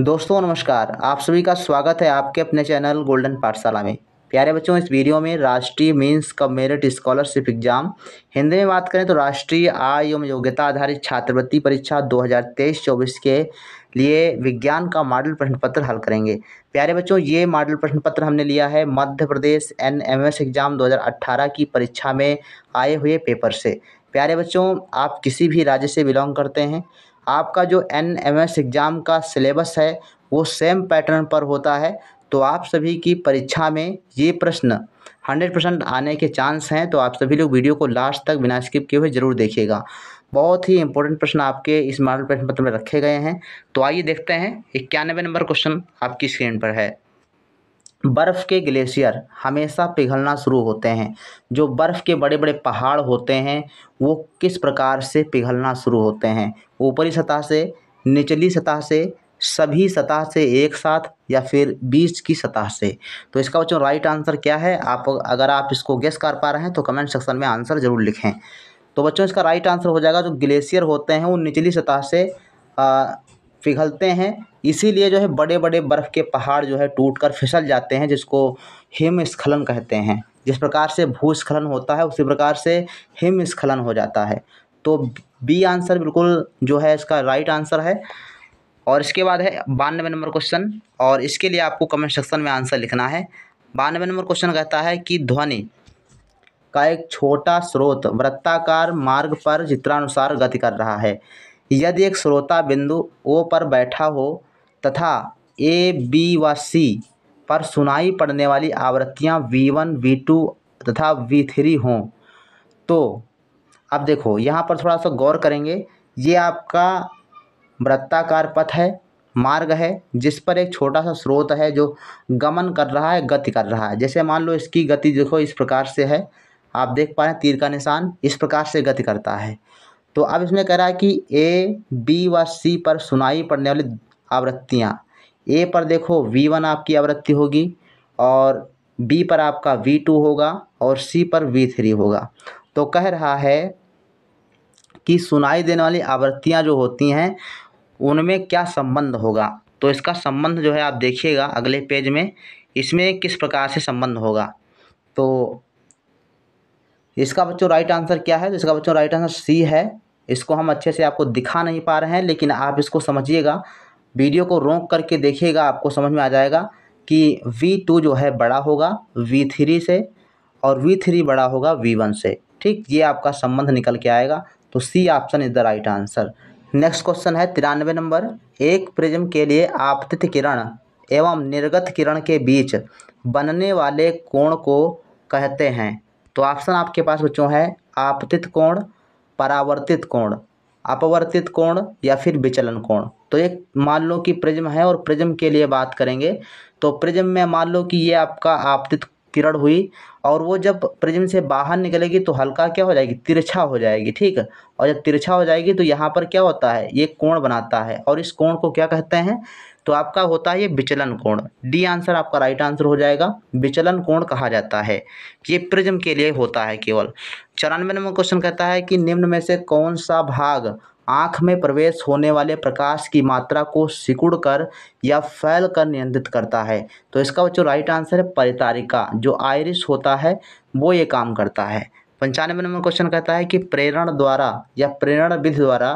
दोस्तों नमस्कार आप सभी का स्वागत है आपके अपने चैनल गोल्डन पाठशाला में प्यारे बच्चों इस वीडियो में राष्ट्रीय मीन्स कब मेरिट स्कॉलरशिप एग्जाम हिंदी में बात करें तो राष्ट्रीय आय एवं योग्यता आधारित छात्रवृत्ति परीक्षा 2023-24 के लिए विज्ञान का मॉडल प्रश्न पत्र हल करेंगे प्यारे बच्चों ये मॉडल प्रश्न पत्र हमने लिया है मध्य प्रदेश एन एग्ज़ाम दो की परीक्षा में आए हुए पेपर से प्यारे बच्चों आप किसी भी राज्य से बिलोंग करते हैं आपका जो एन एम एस एग्ज़ाम का सिलेबस है वो सेम पैटर्न पर होता है तो आप सभी की परीक्षा में ये प्रश्न हंड्रेड परसेंट आने के चांस हैं तो आप सभी लोग वीडियो को लास्ट तक बिना स्किप किए हुए ज़रूर देखिएगा बहुत ही इंपॉर्टेंट प्रश्न आपके इस मॉडल प्रश्न पत्र में रखे गए हैं तो आइए देखते हैं इक्यानवे नंबर क्वेश्चन आपकी स्क्रीन पर है बर्फ़ के ग्लेशियर हमेशा पिघलना शुरू होते हैं जो बर्फ़ के बड़े बड़े पहाड़ होते हैं वो किस प्रकार से पिघलना शुरू होते हैं ऊपरी सतह से निचली सतह से सभी सतह से एक साथ या फिर बीच की सतह से तो इसका बच्चों राइट आंसर क्या है आप अगर आप इसको गेस कर पा रहे हैं तो कमेंट सेक्शन में आंसर ज़रूर लिखें तो बच्चों इसका राइट आंसर हो जाएगा जो ग्लेशियर होते हैं वो निचली सतह से पिघलते हैं इसीलिए जो है बड़े बड़े बर्फ़ के पहाड़ जो है टूट कर फिसल जाते हैं जिसको हिमस्खलन कहते हैं जिस प्रकार से भूस्खलन होता है उसी प्रकार से हिमस्खलन हो जाता है तो बी आंसर बिल्कुल जो है इसका राइट आंसर है और इसके बाद है बानवे नंबर क्वेश्चन और इसके लिए आपको कमेंट सेक्शन में आंसर लिखना है बानवे नंबर क्वेश्चन कहता है कि ध्वनि का एक छोटा स्रोत वृत्ताकार मार्ग पर चित्रानुसार गति कर रहा है यदि एक श्रोता बिंदु ओ पर बैठा हो तथा ए बी व सी पर सुनाई पड़ने वाली आवृत्तियाँ वी वन वी टू तथा वी थ्री हों तो अब देखो यहाँ पर थोड़ा सा गौर करेंगे ये आपका वृत्ताकार पथ है मार्ग है जिस पर एक छोटा सा स्रोत है जो गमन कर रहा है गति कर रहा है जैसे मान लो इसकी गति देखो इस प्रकार से है आप देख पा रहे हैं तीर का निशान इस प्रकार से गति करता है तो अब इसमें कह रहा है कि ए बी व सी पर सुनाई पड़ने वाली आवृत्तियाँ ए पर देखो वी वन आपकी आवृत्ति होगी और बी पर आपका वी टू होगा और सी पर वी थ्री होगा तो कह रहा है कि सुनाई देने वाली आवृत्तियाँ जो होती हैं उनमें क्या संबंध होगा तो इसका संबंध जो है आप देखिएगा अगले पेज में इसमें किस प्रकार से संबंध होगा तो इसका बच्चों राइट आंसर क्या है तो इसका बच्चों राइट आंसर सी है इसको हम अच्छे से आपको दिखा नहीं पा रहे हैं लेकिन आप इसको समझिएगा वीडियो को रोक करके देखिएगा आपको समझ में आ जाएगा कि वी टू जो है बड़ा होगा वी थ्री से और वी थ्री बड़ा होगा वी वन से ठीक ये आपका संबंध निकल के आएगा तो C option is the right answer next question है तिरानवे नंबर एक प्रिज्म के लिए आपतित किरण एवं निर्गत किरण के बीच बनने वाले कोण को कहते हैं तो ऑप्शन आपके पास बच्चों है आपतित कोण परावर्तित कोण अपवर्तित कोण या फिर विचलन कोण तो एक मान लो कि प्रिज्म है और प्रिज्म के लिए बात करेंगे तो प्रिज्म में मान लो कि ये आपका आपतित किरण हुई और वो जब प्रिज्म से बाहर निकलेगी तो हल्का क्या हो जाएगी तिरछा हो जाएगी ठीक और जब तिरछा हो जाएगी तो यहाँ पर क्या होता है ये कोण बनाता है और इस कोण को क्या कहते हैं तो आपका होता है ये विचलन कोण डी आंसर आपका राइट आंसर हो जाएगा विचलन कोण कहा जाता है ये प्रिज्म के लिए होता है केवल चौरानवे नंबर क्वेश्चन कहता है कि निम्न में से कौन सा भाग आँख में प्रवेश होने वाले प्रकाश की मात्रा को सिकुड़ कर या फैल कर नियंत्रित करता है तो इसका जो राइट आंसर है परितारिका जो आयरिस होता है वो ये काम करता है पंचानवे नंबर क्वेश्चन कहता है कि प्रेरण द्वारा या प्रेरण विधि द्वारा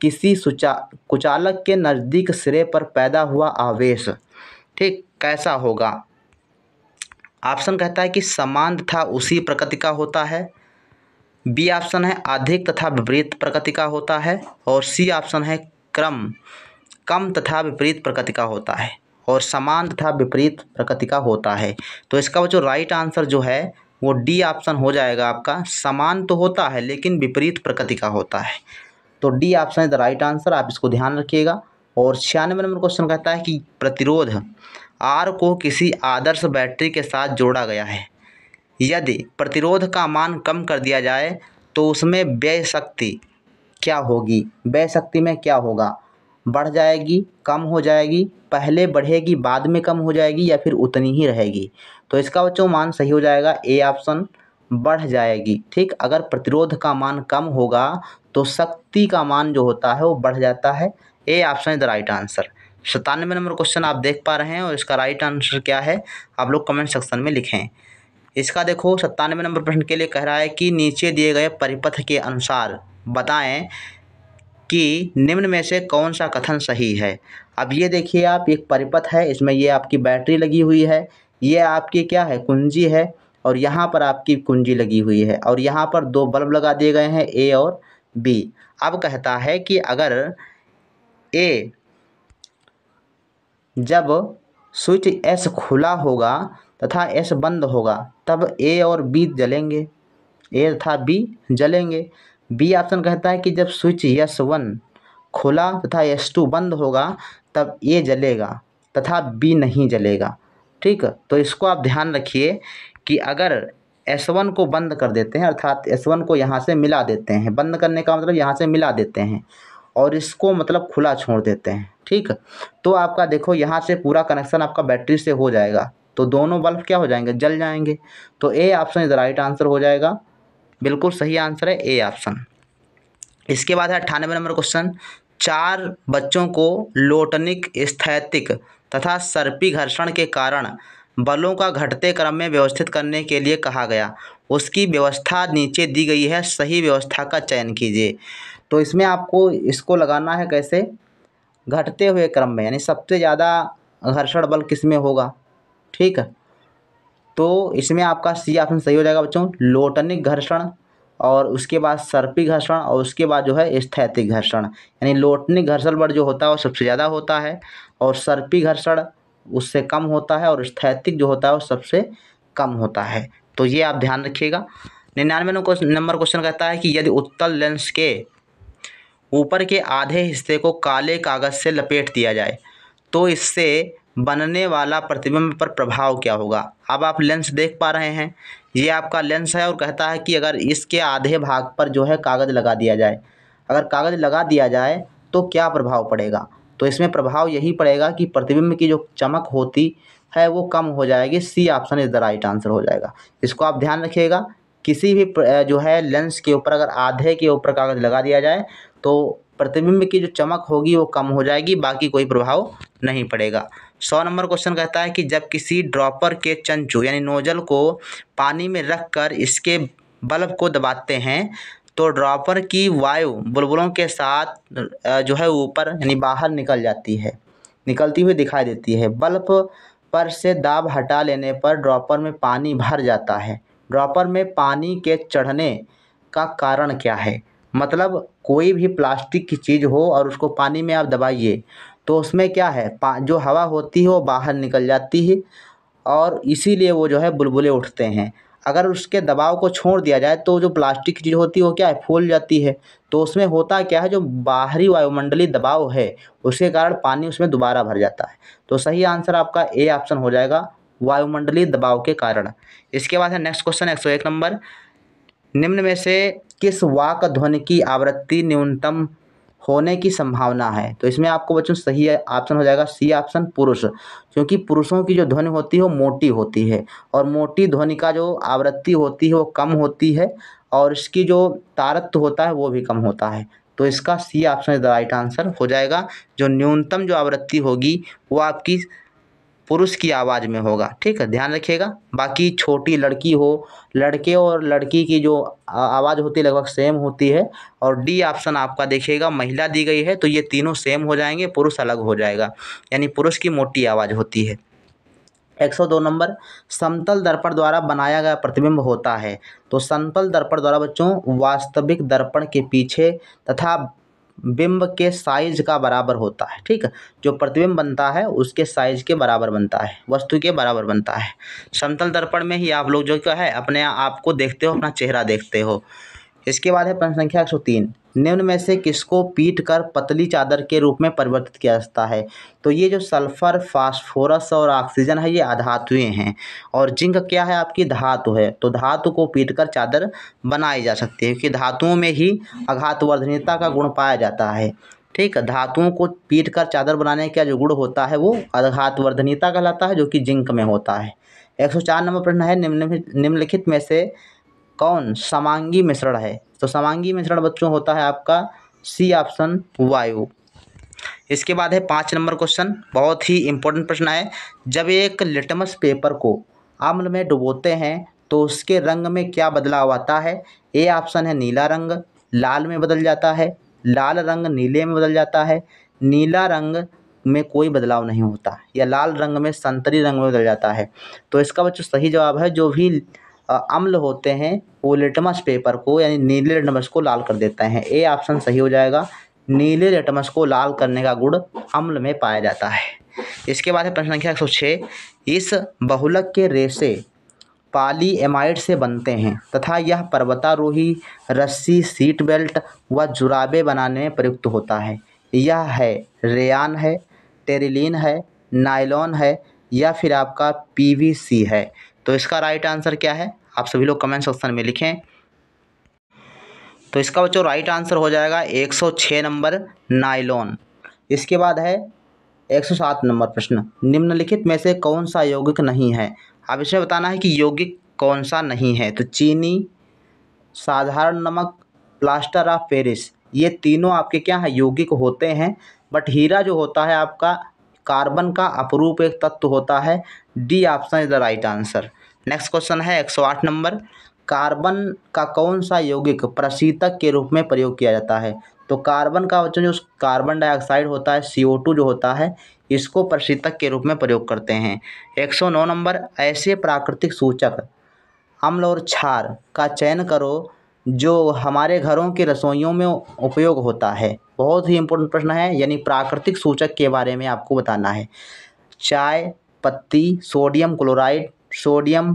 किसी सुचा कुचालक के नज़दीक सिरे पर पैदा हुआ आवेश ठीक कैसा होगा ऑप्शन कहता है कि समान था उसी प्रकृति का होता है बी ऑप्शन है अधिक तथा विपरीत प्रकृति का होता है और सी ऑप्शन है क्रम कम तथा विपरीत प्रकृति का होता है और समान तथा विपरीत प्रकृति का होता है तो इसका जो राइट आंसर जो है वो डी ऑप्शन हो जाएगा आपका समान तो होता है लेकिन विपरीत प्रकृति का होता है तो D option is the right answer आप इसको ध्यान रखिएगा और छियानवे नंबर क्वेश्चन कहता है कि प्रतिरोध आर को किसी आदर्श बैटरी के साथ जोड़ा गया है यदि प्रतिरोध का मान कम कर दिया जाए तो उसमें व्यय शक्ति क्या होगी व्यय शक्ति में क्या होगा बढ़ जाएगी कम हो जाएगी पहले बढ़ेगी बाद में कम हो जाएगी या फिर उतनी ही रहेगी तो इसका बच्चों मान सही हो जाएगा ए ऑप्शन बढ़ जाएगी ठीक अगर प्रतिरोध का मान कम होगा तो शक्ति का मान जो होता है वो बढ़ जाता है A option is the right answer सतानवे नंबर क्वेश्चन आप देख पा रहे हैं और इसका राइट आंसर क्या है आप लोग कमेंट सेक्शन में लिखें इसका देखो सत्तानवे नंबर प्रश्न के लिए कह रहा है कि नीचे दिए गए परिपथ के अनुसार बताएं कि निम्न में से कौन सा कथन सही है अब ये देखिए आप एक परिपथ है इसमें ये आपकी बैटरी लगी हुई है ये आपकी क्या है कुंजी है और यहाँ पर आपकी कुंजी लगी हुई है और यहाँ पर दो बल्ब लगा दिए गए हैं ए और बी अब कहता है कि अगर ए जब स्विच एस खुला होगा तथा एस बंद होगा तब ए और बी जलेंगे ए तथा बी जलेंगे बी ऑप्शन कहता है कि जब स्विच यस वन खुला तथा यस टू बंद होगा तब ए जलेगा तथा बी नहीं जलेगा ठीक तो इसको आप ध्यान रखिए कि अगर एस वन को बंद कर देते हैं अर्थात एस वन को यहाँ से मिला देते हैं बंद करने का मतलब यहाँ से मिला देते हैं और इसको मतलब खुला छोड़ देते हैं ठीक तो आपका देखो यहाँ से पूरा कनेक्शन आपका बैटरी से हो जाएगा तो दोनों बल्ब क्या हो जाएंगे जल जाएंगे तो A option is right answer हो जाएगा बिल्कुल सही आंसर है ए ऑप्शन इसके बाद है अट्ठानवे नंबर क्वेश्चन चार बच्चों को लोटनिक स्थैतिक तथा सर्पी घर्षण के कारण बलों का घटते क्रम में व्यवस्थित करने के लिए कहा गया उसकी व्यवस्था नीचे दी गई है सही व्यवस्था का चयन कीजिए तो इसमें आपको इसको लगाना है कैसे घटते हुए क्रम में यानी सबसे ज़्यादा घर्षण बल किस में होगा ठीक है तो इसमें आपका सी ऑप्शन सही हो जाएगा बच्चों लोटनिक घर्षण और उसके बाद सर्पी घर्षण और उसके बाद जो है स्थैतिक घर्षण यानी लोटनिक घर्षण बल जो होता है वो सबसे ज़्यादा होता है और सर्पी घर्षण उससे कम होता है और स्थैतिक जो होता है वो सबसे कम होता है तो ये आप ध्यान रखिएगा निन्यानवे नंबर क्वेश्चन कहता है कि यदि उत्तल लेंस के ऊपर के आधे हिस्से को काले कागज़ से लपेट दिया जाए तो इससे बनने वाला प्रतिबिंब पर प्रभाव क्या होगा अब आप लेंस देख पा रहे हैं ये आपका लेंस है और कहता है कि अगर इसके आधे भाग पर जो है कागज़ लगा दिया जाए अगर कागज़ लगा दिया जाए तो क्या प्रभाव पड़ेगा तो इसमें प्रभाव यही पड़ेगा कि प्रतिबिंब की जो चमक होती है वो कम हो जाएगी C option is the right answer हो जाएगा इसको आप ध्यान रखिएगा किसी भी जो है लेंस के ऊपर अगर आधे के ऊपर कागज़ लगा दिया जाए तो प्रतिबिंब की जो चमक होगी वो कम हो जाएगी बाकी कोई प्रभाव नहीं पड़ेगा सौ नंबर क्वेश्चन कहता है कि जब किसी ड्रॉपर के चंचू यानी नोजल को पानी में रख कर इसके बल्ब को दबाते हैं तो ड्रॉपर की वायु बुलबुलों के साथ जो है ऊपर यानी बाहर निकल जाती है निकलती हुई दिखाई देती है बल्ब पर से दाब हटा लेने पर ड्रॉपर में पानी भर जाता है ड्रॉपर में पानी के चढ़ने का कारण क्या है मतलब कोई भी प्लास्टिक की चीज़ हो और उसको पानी में आप दबाइए तो उसमें क्या है जो हवा होती है वो बाहर निकल जाती है और इसीलिए वो जो है बुलबुले उठते हैं अगर उसके दबाव को छोड़ दिया जाए तो जो प्लास्टिक की चीज़ होती है वो क्या है फूल जाती है तो उसमें होता क्या है जो बाहरी वायुमंडलीय दबाव है उसके कारण पानी उसमें दोबारा भर जाता है तो सही आंसर आपका ए ऑप्शन हो जाएगा वायुमंडलीय दबाव के कारण इसके बाद है नेक्स्ट क्वेश्चन एक सौ एक नंबर निम्न में से किस वाक ध्वनि की आवृत्ति न्यूनतम होने की संभावना है तो इसमें आपको बच्चों सही ऑप्शन हो जाएगा सी ऑप्शन पुरुष क्योंकि पुरुषों की जो ध्वनि होती है वो मोटी होती है और मोटी ध्वनि का जो आवृत्ति होती है वो कम होती है और इसकी जो तारत्व होता है वो भी कम होता है तो इसका C option is the right answer हो जाएगा जो न्यूनतम जो आवृत्ति होगी वो आपकी पुरुष की आवाज़ में होगा ठीक है ध्यान रखिएगा बाकी छोटी लड़की हो लड़के और लड़की की जो आवाज़ होती है लगभग सेम होती है और डी ऑप्शन आपका देखिएगा महिला दी गई है तो ये तीनों सेम हो जाएंगे पुरुष अलग हो जाएगा यानी पुरुष की मोटी आवाज़ होती है एक सौ दो नंबर समतल दर्पण द्वारा बनाया गया प्रतिबिंब होता है तो समतल दर्पण द्वारा बच्चों वास्तविक दर्पण के पीछे तथा बिंब के साइज का बराबर होता है ठीक जो प्रतिबिंब बनता है उसके साइज के बराबर बनता है वस्तु के बराबर बनता है समतल दर्पण में ही आप लोग जो क्या है अपने आप को देखते हो अपना चेहरा देखते हो इसके बाद है प्रश्न संख्या एक सौ तीन निम्न में से किसको पीट कर पतली चादर के रूप में परिवर्तित किया जाता है तो ये जो सल्फ़र फास्फोरस और ऑक्सीजन है ये अधातुएँ हैं और जिंक क्या है आपकी धातु है तो धातु को पीट कर चादर बनाई जा सकती है क्योंकि धातुओं में ही अघातवर्धनीयता का गुण पाया जाता है ठीक है धातुओं को पीट कर चादर बनाने का जो गुण होता है वो अघातवर्धनीयता कहलाता है जो कि जिंक में होता है एक सौ चार नंबर प्रश्न है निम्न निम्नलिखित में से कौन समांगी मिश्रण है तो समांगी मिश्रण बच्चों होता है आपका सी ऑप्शन वायु इसके बाद है पाँच नंबर क्वेश्चन बहुत ही इंपॉर्टेंट प्रश्न है जब एक लिटमस पेपर को अम्ल में डुबोते हैं तो उसके रंग में क्या बदलाव आता है ए ऑप्शन है नीला रंग लाल में बदल जाता है लाल रंग नीले में बदल जाता है नीला रंग में कोई बदलाव नहीं होता या लाल रंग में संतरी रंग में बदल जाता है तो इसका बच्चों सही जवाब है जो भी अम्ल होते हैं वो लिटमस पेपर को यानी नीले लिटमस को लाल कर देते हैं ए ऑप्शन सही हो जाएगा नीले लिटमस को लाल करने का गुण अम्ल में पाया जाता है इसके बाद है प्रश्न संख्या एक सौ छः इस बहुलक के रेसे पाली एमाइड से बनते हैं तथा यह पर्वतारोही रस्सी सीट बेल्ट व जुराबे बनाने में प्रयुक्त होता है यह है रेयान है टेरिलीन है नायलॉन है या फिर आपका पीवीसी है तो इसका राइट आंसर क्या है आप सभी लोग कमेंट सेक्शन में लिखें तो इसका बच्चों राइट आंसर हो जाएगा 106 नंबर नाइलॉन इसके बाद है 107 नंबर प्रश्न निम्नलिखित में से कौन सा यौगिक नहीं है अब इसमें बताना है कि यौगिक कौन सा नहीं है तो चीनी साधारण नमक प्लास्टर ऑफ पेरिस ये तीनों आपके क्या है यौगिक होते हैं बट हीरा जो होता है आपका कार्बन का अपरूप एक तत्व होता है D option is the right answer next question है एक नंबर कार्बन का कौन सा यौगिक प्रशीतक के रूप में प्रयोग किया जाता है तो कार्बन का वचन जो कार्बन डाइऑक्साइड होता है सी जो होता है इसको प्रशीतक के रूप में प्रयोग करते हैं 109 नंबर ऐसे प्राकृतिक सूचक अम्ल और क्षार का चयन करो जो हमारे घरों की रसोइयों में उपयोग होता है बहुत ही इम्पोर्टेंट प्रश्न है यानी प्राकृतिक सूचक के बारे में आपको बताना है चाय पत्ती सोडियम क्लोराइड सोडियम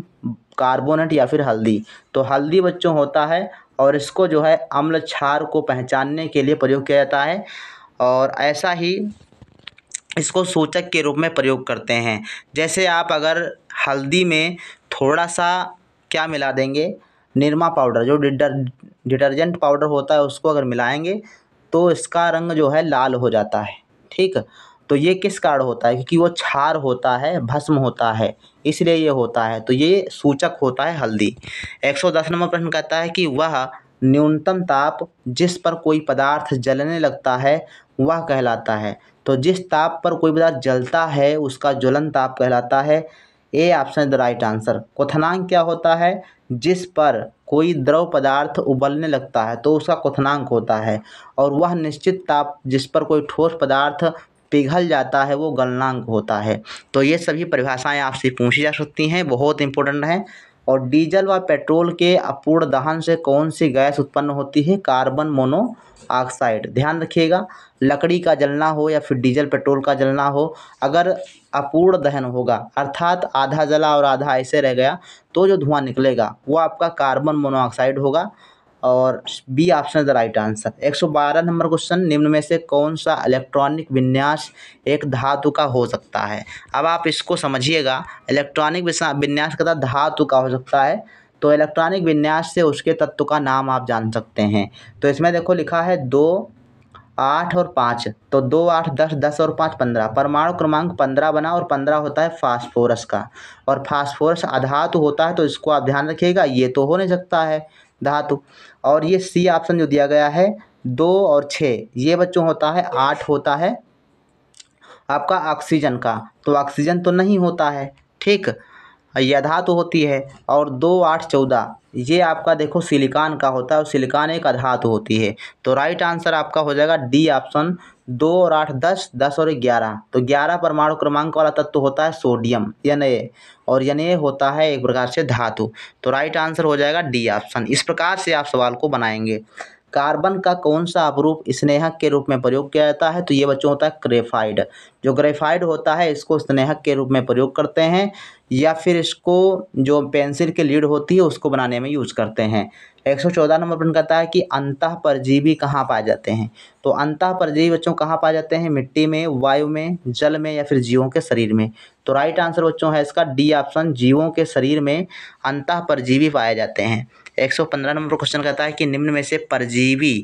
कार्बोनेट या फिर हल्दी तो हल्दी बच्चों होता है और इसको जो है अम्ल क्षार को पहचानने के लिए प्रयोग किया जाता है और ऐसा ही इसको सूचक के रूप में प्रयोग करते हैं जैसे आप अगर हल्दी में थोड़ा सा क्या मिला देंगे निरमा पाउडर जो डिटर डिटर्जेंट पाउडर होता है उसको अगर मिलाएंगे तो इसका रंग जो है लाल हो जाता है ठीक तो ये किस कारण होता है क्योंकि वो क्षार होता है भस्म होता है इसलिए ये होता है तो ये सूचक होता है हल्दी एक सौ दस नंबर प्रश्न कहता है कि वह न्यूनतम ताप जिस पर कोई पदार्थ जलने लगता है वह कहलाता है तो जिस ताप पर कोई पदार्थ जलता है उसका ज्वलन ताप कहलाता है A option the right answer क्वथनांक क्या होता है जिस पर कोई द्रव पदार्थ उबलने लगता है तो उसका क्वथनांक होता है और वह निश्चित ताप जिस पर कोई ठोस पदार्थ पिघल जाता है वो गलनांक होता है तो ये सभी परिभाषाएँ आपसे पूछी जा सकती हैं बहुत इंपॉर्टेंट हैं और डीजल व पेट्रोल के अपूर्ण दहन से कौन सी गैस उत्पन्न होती है कार्बन मोनोऑक्साइड ध्यान रखिएगा लकड़ी का जलना हो या फिर डीजल पेट्रोल का जलना हो अगर अपूर्ण दहन होगा अर्थात आधा जला और आधा ऐसे रह गया तो जो धुआं निकलेगा वो आपका कार्बन मोनोऑक्साइड होगा और B option is the right answer 112 number question निम्न में से कौन सा इलेक्ट्रॉनिक विन्यास एक धातु का हो सकता है अब आप इसको समझिएगा इलेक्ट्रॉनिक विन्यास का धातु का हो सकता है तो इलेक्ट्रॉनिक विन्यास से उसके तत्व का नाम आप जान सकते हैं तो इसमें देखो लिखा है दो आठ और पाँच तो दो आठ दस दस और पाँच पंद्रह परमाणु क्रमांक पंद्रह बना और पंद्रह होता है फास्फोरस का और फास्फोरस अधातु होता है तो इसको आप ध्यान रखिएगा ये तो हो नहीं सकता है धातु और ये सी ऑप्शन जो दिया गया है दो और छः ये बच्चों होता है आठ होता है आपका ऑक्सीजन का तो ऑक्सीजन तो नहीं होता है ठीक यधा तो होती है और दो आठ चौदह ये आपका देखो सिलिकॉन का होता है और सिलिकॉन एक अधातु होती है तो राइट आंसर आपका हो जाएगा डी ऑप्शन दो और आठ दस दस और ग्यारह तो ग्यारह परमाणु क्रमांक वाला तत्व होता है सोडियम ए और ए होता है एक प्रकार से धातु तो राइट आंसर हो जाएगा डी ऑप्शन इस प्रकार से आप सवाल को बनाएंगे कार्बन का कौन सा अपरूप स्नेहक के रूप में प्रयोग किया जाता है तो ये बच्चों होता है ग्रेफाइड जो ग्रेफाइड होता है इसको स्नेहक के रूप में प्रयोग करते हैं या फिर इसको जो पेंसिल की लीड होती है उसको बनाने में यूज करते हैं एक सौ चौदह नंबर प्रश्न कहता है कि अंत परजीवी कहाँ पाए जाते हैं तो अंत परजीवी बच्चों कहाँ पाए जाते हैं मिट्टी में वायु में जल में या फिर जीवों के शरीर में तो राइट आंसर बच्चों है इसका डी ऑप्शन जीवों के शरीर में अंत परजीवी पाए जाते हैं एक सौ पंद्रह नंबर क्वेश्चन कहता है कि निम्न में से परजीवी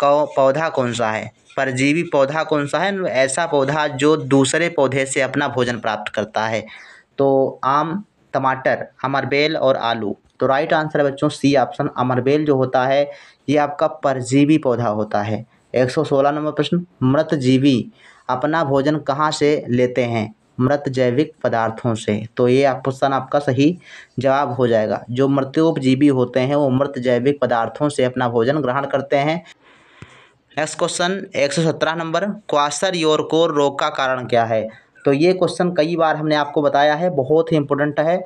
का पौधा कौन सा है परजीवी पौधा कौन सा है ऐसा पौधा जो दूसरे पौधे से अपना भोजन प्राप्त करता है तो आम टमाटर अमरबेल और आलू तो राइट आंसर है बच्चों सी ऑप्शन अमरबेल जो होता है ये आपका परजीवी पौधा होता है एक सौ सोलह नंबर प्रश्न मृत जीवी अपना भोजन कहाँ से लेते हैं मृत जैविक पदार्थों से तो ये क्वेश्चन आपका सही जवाब हो जाएगा जो मृत्योपजीवी होते हैं वो मृत जैविक पदार्थों से अपना भोजन ग्रहण करते हैं नेक्स्ट क्वेश्चन एक सौ सत्रह नंबर क्वासर योरकोर रोग का कारण क्या है तो ये क्वेश्चन कई बार हमने आपको बताया है बहुत ही इंपॉर्टेंट है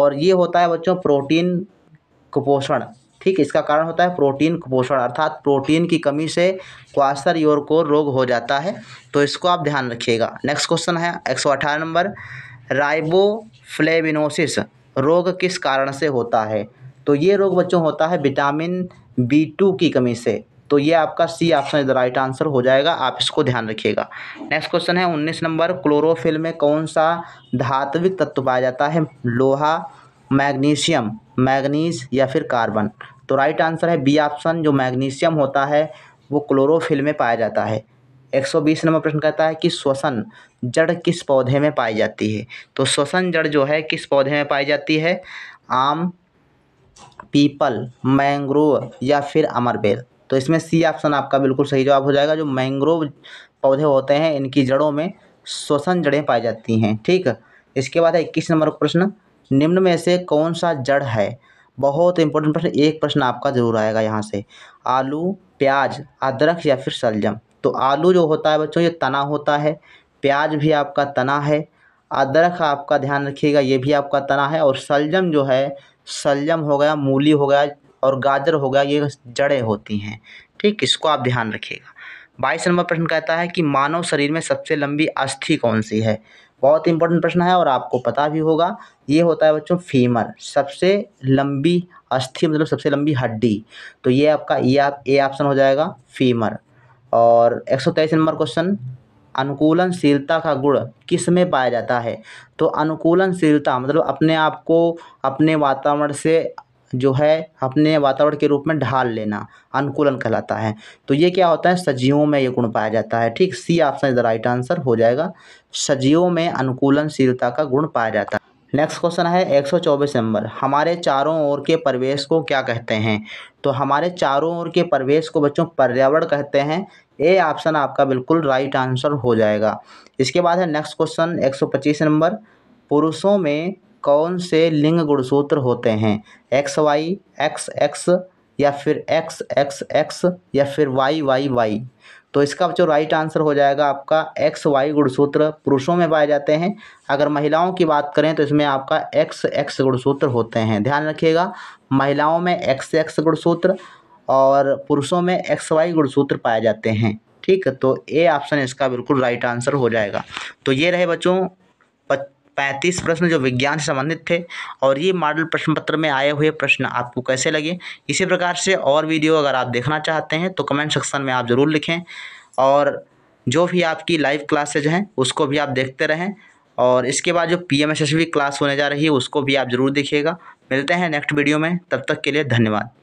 और ये होता है बच्चों प्रोटीन कुपोषण ठीक इसका कारण होता है प्रोटीन कुपोषण अर्थात प्रोटीन की कमी से क्वासर योर को रोग हो जाता है तो इसको आप ध्यान रखिएगा नेक्स्ट क्वेश्चन है एक सौ अठारह नंबर राइबोफ्लेविनोसिस रोग किस कारण से होता है तो ये रोग बच्चों होता है विटामिन बी टू की कमी से तो ये आपका C option is right answer हो जाएगा आप इसको ध्यान रखिएगा नेक्स्ट क्वेश्चन है उन्नीस नंबर क्लोरोफिल में कौन सा धात्विक तत्व पाया जाता है लोहा मैग्नीशियम मैग्नीज या फिर कार्बन तो राइट आंसर है बी ऑप्शन जो मैग्नीशियम होता है वो क्लोरोफिल में पाया जाता है 120 नंबर प्रश्न कहता है कि श्वसन जड़ किस पौधे में पाई जाती है तो श्वसन जड़ जो है किस पौधे में पाई जाती है आम पीपल मैंग्रोव या फिर अमरबेल तो इसमें सी ऑप्शन आपका बिल्कुल सही जवाब हो जाएगा जो मैंग्रोव पौधे होते हैं इनकी जड़ों में श्वसन जड़ें पाई जाती हैं ठीक इसके बाद है इक्कीस नंबर प्रश्न निम्न में से कौन सा जड़ है बहुत इंपॉर्टेंट प्रश्न एक प्रश्न आपका जरूर आएगा यहाँ से आलू प्याज अदरक या फिर सलजम तो आलू जो होता है बच्चों ये तना होता है प्याज भी आपका तना है अदरक आपका ध्यान रखिएगा ये भी आपका तना है और सलजम जो है सलजम हो गया मूली हो गया और गाजर हो गया ये जड़ें होती हैं ठीक इसको आप ध्यान रखिएगा बाईस नंबर प्रश्न कहता है कि मानव शरीर में सबसे लंबी अस्थि कौन सी है बहुत इंपॉर्टेंट प्रश्न है और आपको पता भी होगा ये होता है बच्चों फीमर सबसे लंबी अस्थि मतलब सबसे लंबी हड्डी तो ये आपका ये आप ए ऑप्शन हो जाएगा फीमर और एक सौ तेईस नंबर क्वेश्चन अनुकूलनशीलता का गुण किस में पाया जाता है तो अनुकूलनशीलता मतलब अपने आप को अपने वातावरण से जो है अपने वातावरण के रूप में ढाल लेना अनुकूलन कहलाता है तो ये क्या होता है सजीवों में ये गुण पाया जाता है ठीक C option is the right answer हो जाएगा सजीवों में अनुकूलनशीलता का गुण पाया जाता है नेक्स्ट क्वेश्चन है एक सौ चौबीस नंबर हमारे चारों ओर के परिवेश को क्या कहते हैं तो हमारे चारों ओर के परिवेश को बच्चों पर्यावरण कहते हैं ए ऑप्शन आपका बिल्कुल राइट आंसर हो जाएगा इसके बाद है नेक्स्ट क्वेश्चन एक सौ पच्चीस नंबर पुरुषों में कौन से लिंग गुणसूत्र होते हैं एक्स वाई एक्स एक्स या फिर एक्स एक्स एक्स या फिर वाई वाई वाई तो इसका जो राइट आंसर हो जाएगा आपका एक्स वाई गुणसूत्र पुरुषों में पाए जाते हैं अगर महिलाओं की बात करें तो इसमें आपका एक्स एक्स गुणसूत्र होते हैं ध्यान रखिएगा महिलाओं में एक्स एक्स गुणसूत्र और पुरुषों में एक्स वाई गुणसूत्र पाए जाते हैं ठीक है तो ए ऑप्शन इसका बिल्कुल राइट आंसर हो जाएगा तो ये रहे बच्चों पैंतीस प्रश्न जो विज्ञान से संबंधित थे और ये मॉडल प्रश्न पत्र में आए हुए प्रश्न आपको कैसे लगे इसी प्रकार से और वीडियो अगर आप देखना चाहते हैं तो कमेंट सेक्शन में आप ज़रूर लिखें और जो भी आपकी लाइव क्लासेज हैं उसको भी आप देखते रहें और इसके बाद जो पी एम क्लास होने जा रही है उसको भी आप ज़रूर देखिएगा मिलते हैं नेक्स्ट वीडियो में तब तक के लिए धन्यवाद